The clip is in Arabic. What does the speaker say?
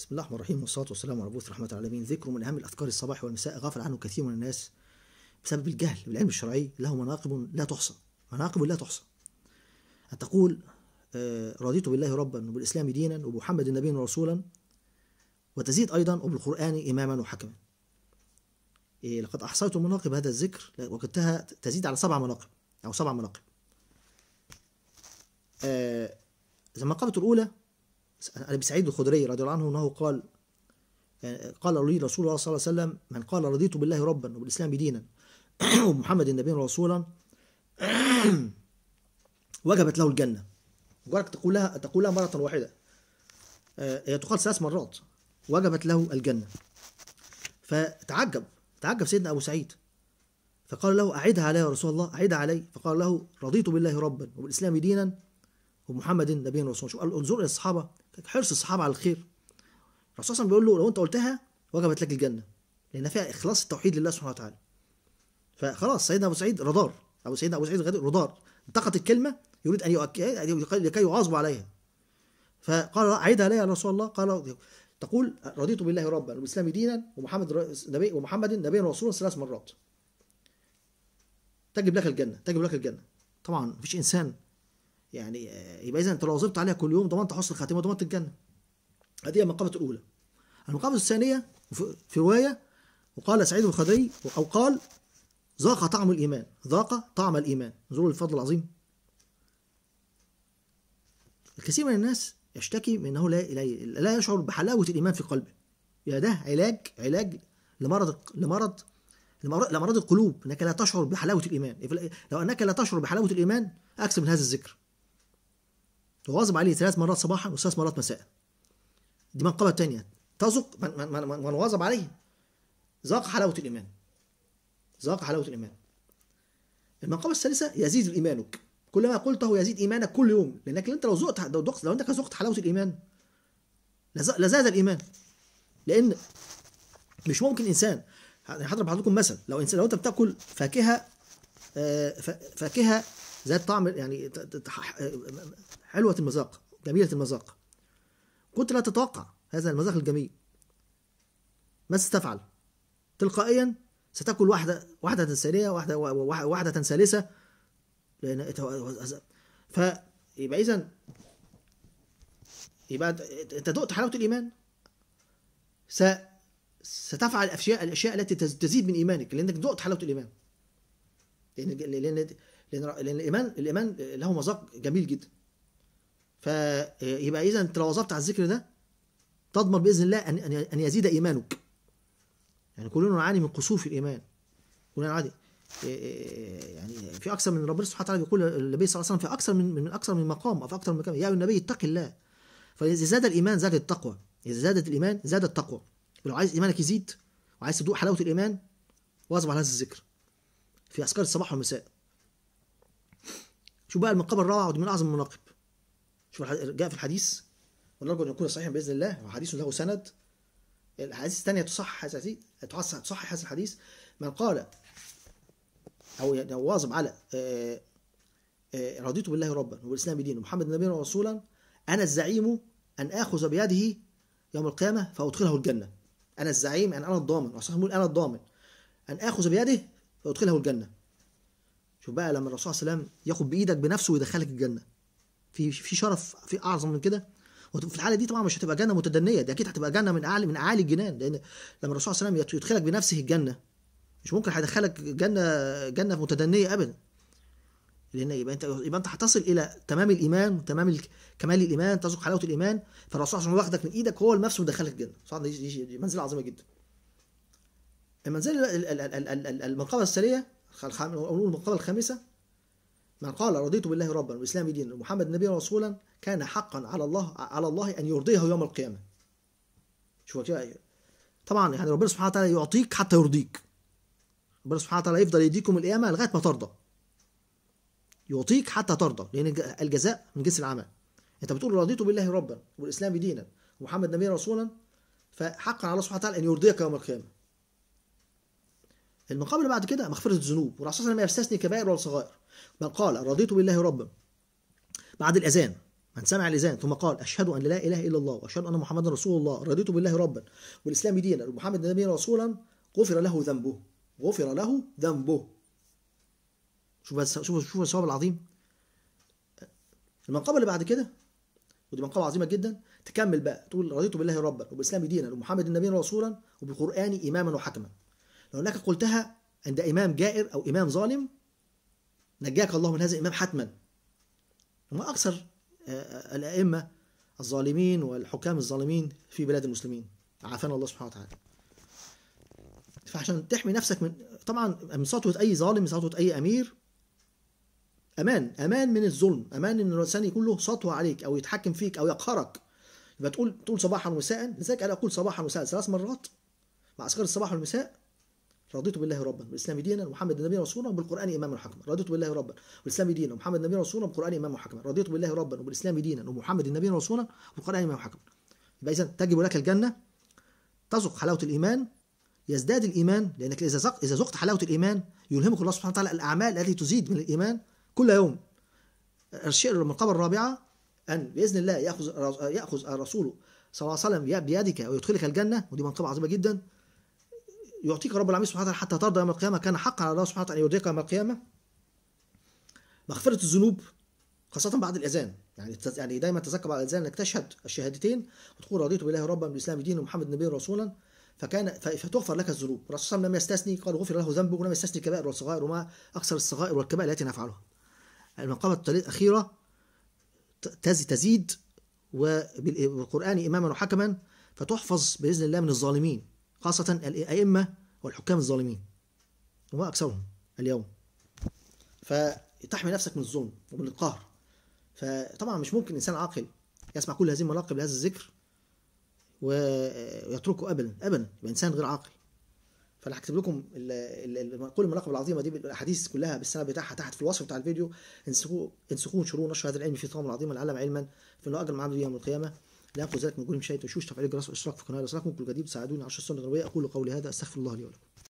بسم الله الرحمن الرحيم والصلاة والسلام على بوث رحمة العالمين ذكر من أهم الأذكار الصباح والمساء غافل عنه كثير من الناس بسبب الجهل بالعلم الشرعي له مناقب لا تحصى مناقب لا تحصى أن تقول آه، رضيت بالله ربا وبالإسلام دينا وبمحمد النبي ورسولا وتزيد أيضا وبالقرآن إماما وحكما إيه لقد أحصيت مناقب هذا الذكر وجدتها تزيد على سبع مناقب أو سبع مناقب آه زي ما قالت الأولى أبي سعيد الخدري رضي الله عنه أنه قال يعني قال لي رسول الله صلى الله عليه وسلم من قال رضيت بالله ربا وبالإسلام دينا ومحمد النبي ورسولا وجبت له الجنة مجرد تقولها تقولها مرة واحدة آه، هي تقال ثلاث مرات وجبت له الجنة فتعجب تعجب سيدنا أبو سعيد فقال له أعدها علي يا رسول الله أعدها علي فقال له رضيت بالله ربا وبالإسلام دينا ومحمد نبيا ورسولا شوف انظر الى الصحابه حرص الصحابه على الخير الرسول صلى الله عليه وسلم بيقول له لو انت قلتها وجبت لك الجنه لان فيها اخلاص التوحيد لله سبحانه وتعالى فخلاص سيدنا ابو سعيد رادار ابو سيدنا ابو سعيد رادار التقط الكلمه يريد ان يؤكد لكي يعاظب عليها فقال عيدها لي يا رسول الله قال تقول رضيت بالله ربا والاسلام دينا ومحمد نبي ومحمد نبيا ورسولا ثلاث مرات تجب لك الجنه تجب لك الجنه طبعا مفيش انسان يعني آه، يبقى اذا انت لو وظبت عليها كل يوم ضمنت حسن الخاتمه وضمنت الجنه هذه المقامه الاولى المقامه الثانيه في روايه وقال سعيد الخدري او قال ذاق طعم الايمان ذاق طعم الايمان انظروا الفضل العظيم الكثير من الناس يشتكي من انه لا لا يشعر بحلاوه الايمان في قلبه يا ده علاج علاج لمرض لمرض لمرض القلوب انك لا تشعر بحلاوه الايمان لو انك لا تشعر بحلاوه الايمان اكثر من هذا الذكر تواظب عليه ثلاث مرات صباحا وثلاث مرات مساء دي منقبة تانية تذق من, من, من, من واظب عليه ذاق حلاوة الإيمان ذاق حلاوة الإيمان المنقبة الثالثة يزيد إيمانك كل ما قلته يزيد إيمانك كل يوم لأنك أنت لو ذقت لو ذقت لو أنك ذقت حلاوة الإيمان لزاد الإيمان لأن مش ممكن إنسان هضرب حضرتكم مثل لو إنسان لو أنت بتاكل فاكهة آه، فاكهة ذات طعم يعني حلوة المذاق جميلة المذاق كنت لا تتوقع هذا المذاق الجميل ماذا ستفعل؟ تلقائيا ستأكل واحدة واحدة ثانية واحدة واحدة ثالثة لأن فيبقى إذا يبقى أنت ذقت حلاوة الإيمان س... ستفعل الأشياء الأشياء التي تزيد من إيمانك لأنك ذقت حلاوة الإيمان لأن لأن لان الايمان الايمان له مذاق جميل جدا فيبقى اذا انت لو واظبت على الذكر ده تضمن باذن الله ان ان يزيد ايمانك يعني كلنا نعاني من قصور في الايمان كلنا نعاني إيه، يعني في اكثر من ربنا سبحانه وتعالى بيقول النبي صلى الله عليه وسلم في اكثر من من اكثر من مقام او في اكثر من مكان يا النبي اتق الله فاذا زاد الايمان زاد التقوى اذا زادت الايمان زاد التقوى ولو عايز ايمانك يزيد وعايز تدوق حلاوه الايمان واظب على هذا الذكر في اذكار الصباح والمساء شوف بقى المنقبه الرابعه ودي من اعظم المناقب شوف جاء في الحديث ونرجو ان يكون صحيحا باذن الله وحديث له سند الاحاديث الثانيه تصحح تصحح هذا الحديث من قال او واظب على آه، آه، رضيت بالله ربا وبالاسلام دينا ومحمد نبيا ورسولا انا الزعيم ان اخذ بيده يوم القيامه فادخله الجنه انا الزعيم ان انا الضامن انا الضامن ان اخذ بيده فادخله الجنه شوف بقى لما الرسول صلى الله عليه وسلم ياخد بايدك بنفسه ويدخلك الجنه في في شرف في اعظم من كده وفي الحاله دي طبعا مش هتبقى جنه متدنيه دي اكيد هتبقى جنه من اعلى من اعالي الجنان لان لما الرسول صلى الله عليه وسلم يدخلك بنفسه الجنه مش ممكن هيدخلك جنه جنه متدنيه ابدا لان يبقى انت يبقى انت هتصل الى تمام الايمان تمام كمال الايمان تذوق حلاوه الايمان فالرسول صلى الله وسلم واخدك من ايدك هو نفسه ودخلك الجنه صح دي منزله عظيمه جدا المنزله المنقبه السريه المقابلة الخامسة من قال رضيت بالله ربا والإسلام دينا ومحمد نبيا ورسولا كان حقا على الله على الله أن يرضيه يوم القيامة شوف طبعا يعني ربنا سبحانه وتعالى يعطيك حتى يرضيك ربنا سبحانه وتعالى يفضل يديكم القيامة لغاية ما ترضى يعطيك حتى ترضى لأن الجزاء من جنس العمل أنت بتقول رضيت بالله ربا والإسلام دينا ومحمد نبيا ورسولا فحقا على الله سبحانه وتعالى أن يرضيك يوم القيامة المقابل اللي بعد كده مغفرة الذنوب والرسول صلى الله عليه وسلم يستثني كبائر ولا صغائر بل قال رضيت بالله ربا بعد الأذان من سمع الأذان ثم قال أشهد أن لا إله إلا الله وأشهد أن محمدا رسول الله رضيت بالله ربا والإسلام دينا ومحمد نبيا رسولا غفر له ذنبه غفر له ذنبه شوف شوف شوف الثواب العظيم المنقبه اللي بعد كده ودي منقبه عظيمه جدا تكمل بقى تقول رضيت بالله ربا وبالاسلام دينا ومحمد النبي رسولا وبالقران اماما وحكما لو انك قلتها عند امام جائر او امام ظالم نجاك الله من هذا الامام حتما وما اكثر آه، آه، الائمه الظالمين والحكام الظالمين في بلاد المسلمين عافانا الله سبحانه وتعالى فعشان تحمي نفسك من طبعا من سطوه اي ظالم من سطوه اي امير امان امان من الظلم امان ان الانسان يكون له سطوه عليك او يتحكم فيك او يقهرك يبقى تقول تقول صباحا ومساء لذلك انا اقول صباحا ومساء ثلاث مرات مع اذكار الصباح والمساء رضيت بالله ربا والاسلام دينا ومحمد النبي رسولا وبالقران اماما وحكما رضيت بالله ربا والاسلام دينا ومحمد النبي رسولا وبالقران اماما وحكما رضيت بالله ربا وبالاسلام دينا ومحمد النبي رسولا وبالقران اماما وحكما يبقى اذا تجب لك الجنه تذق حلاوه الايمان يزداد الايمان لانك اذا زق اذا ذقت حلاوه الايمان يلهمك الله سبحانه وتعالى الاعمال التي تزيد من الايمان كل يوم الشيء المرتبه الرابعه ان باذن الله ياخذ ياخذ الرسول صلى الله عليه وسلم بيدك ويدخلك الجنه ودي منقبه عظيمه جدا يعطيك رب العالمين سبحانه وتعالى حتى ترضى يوم القيامة كان حقا على الله سبحانه وتعالى أن يرضيك يوم القيامة مغفرة الذنوب خاصة بعد الأذان يعني يعني دايما تذكر بعد الأذان أنك تشهد الشهادتين وتقول رضيت بالله ربا بالإسلام دينا ومحمد نبيا رسولا فكان فتغفر لك الذنوب الرسول صلى الله عليه وسلم لم يستثني قال غفر له ذنبه ولم يستثني الكبائر والصغائر وما أكثر الصغائر والكبائر التي نفعلها المقامة الأخيرة تزيد وبالقرآن إماما وحكما فتحفظ بإذن الله من الظالمين خاصة الأئمة والحكام الظالمين وما أكثرهم اليوم فتحمي نفسك من الظلم ومن القهر فطبعا مش ممكن إنسان عاقل يسمع كل هذه المناقب لهذا الذكر ويتركه أبدا أبدا يبقى إنسان غير عاقل فانا هكتب لكم كل المناقب العظيمه دي بالاحاديث كلها بالسنه بتاعها تحت في الوصف بتاع الفيديو انسخوه انسخوه انشروه نشر هذا العلم في طعم العظيم العلم علما فانه اجر معاه يوم القيامه لا يقول ذلك من وشوش تفعيل الجرس والاشتراك في قناه الاسراك ممكن الجديد ساعدوني 10 سنين غربيه اقول قولي هذا استغفر الله لي ولكم